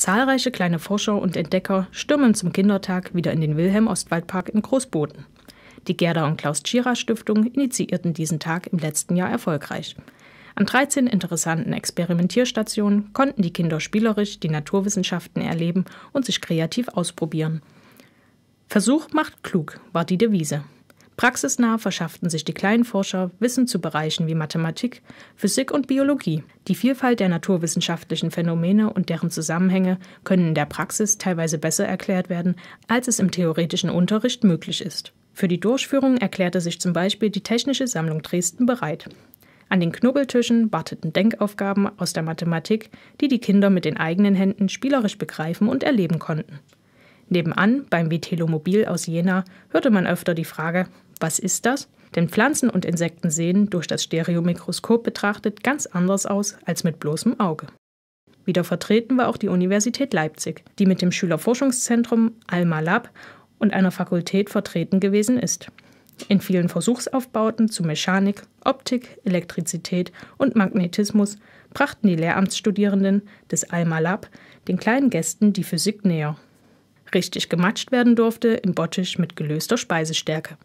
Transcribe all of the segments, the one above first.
Zahlreiche kleine Forscher und Entdecker stürmen zum Kindertag wieder in den Wilhelm-Ostwald-Park in Großboden. Die Gerda und Klaus Tschira Stiftung initiierten diesen Tag im letzten Jahr erfolgreich. An 13 interessanten Experimentierstationen konnten die Kinder spielerisch die Naturwissenschaften erleben und sich kreativ ausprobieren. Versuch macht klug war die Devise. Praxisnah verschafften sich die kleinen Forscher Wissen zu Bereichen wie Mathematik, Physik und Biologie. Die Vielfalt der naturwissenschaftlichen Phänomene und deren Zusammenhänge können in der Praxis teilweise besser erklärt werden, als es im theoretischen Unterricht möglich ist. Für die Durchführung erklärte sich zum Beispiel die Technische Sammlung Dresden bereit. An den Knubbeltischen warteten Denkaufgaben aus der Mathematik, die die Kinder mit den eigenen Händen spielerisch begreifen und erleben konnten. Nebenan, beim Vitelomobil aus Jena, hörte man öfter die Frage, was ist das? Denn Pflanzen und Insekten sehen, durch das Stereomikroskop betrachtet, ganz anders aus als mit bloßem Auge. Wieder vertreten war auch die Universität Leipzig, die mit dem Schülerforschungszentrum Alma Lab und einer Fakultät vertreten gewesen ist. In vielen Versuchsaufbauten zu Mechanik, Optik, Elektrizität und Magnetismus brachten die Lehramtsstudierenden des Alma Lab den kleinen Gästen die Physik näher richtig gematscht werden durfte im Bottich mit gelöster Speisestärke.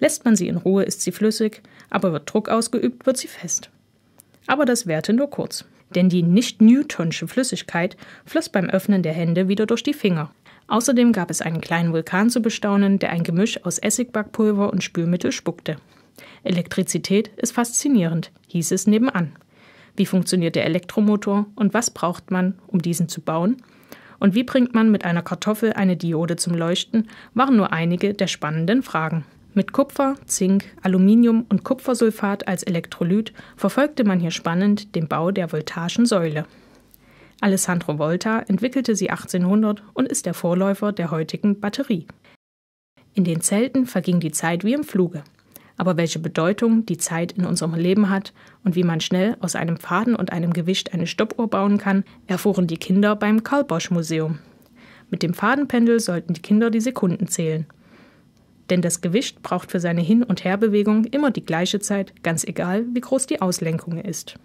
Lässt man sie in Ruhe, ist sie flüssig, aber wird Druck ausgeübt, wird sie fest. Aber das währte nur kurz, denn die nicht Newtonsche Flüssigkeit floss beim Öffnen der Hände wieder durch die Finger. Außerdem gab es einen kleinen Vulkan zu bestaunen, der ein Gemisch aus Essigbackpulver und Spülmittel spuckte. Elektrizität ist faszinierend, hieß es nebenan. Wie funktioniert der Elektromotor und was braucht man, um diesen zu bauen? und wie bringt man mit einer Kartoffel eine Diode zum Leuchten, waren nur einige der spannenden Fragen. Mit Kupfer, Zink, Aluminium und Kupfersulfat als Elektrolyt verfolgte man hier spannend den Bau der voltaischen Säule. Alessandro Volta entwickelte sie 1800 und ist der Vorläufer der heutigen Batterie. In den Zelten verging die Zeit wie im Fluge aber welche Bedeutung die Zeit in unserem Leben hat und wie man schnell aus einem Faden und einem Gewicht eine Stoppuhr bauen kann, erfuhren die Kinder beim Karl Bosch Museum. Mit dem Fadenpendel sollten die Kinder die Sekunden zählen. Denn das Gewicht braucht für seine Hin- und Herbewegung immer die gleiche Zeit, ganz egal, wie groß die Auslenkung ist.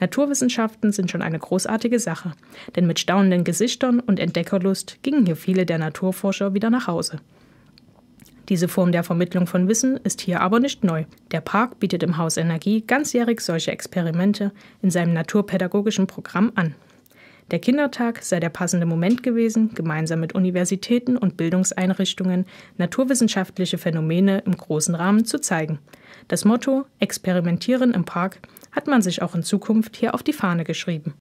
Naturwissenschaften sind schon eine großartige Sache, denn mit staunenden Gesichtern und Entdeckerlust gingen hier viele der Naturforscher wieder nach Hause. Diese Form der Vermittlung von Wissen ist hier aber nicht neu. Der Park bietet im Haus Energie ganzjährig solche Experimente in seinem naturpädagogischen Programm an. Der Kindertag sei der passende Moment gewesen, gemeinsam mit Universitäten und Bildungseinrichtungen naturwissenschaftliche Phänomene im großen Rahmen zu zeigen. Das Motto Experimentieren im Park hat man sich auch in Zukunft hier auf die Fahne geschrieben.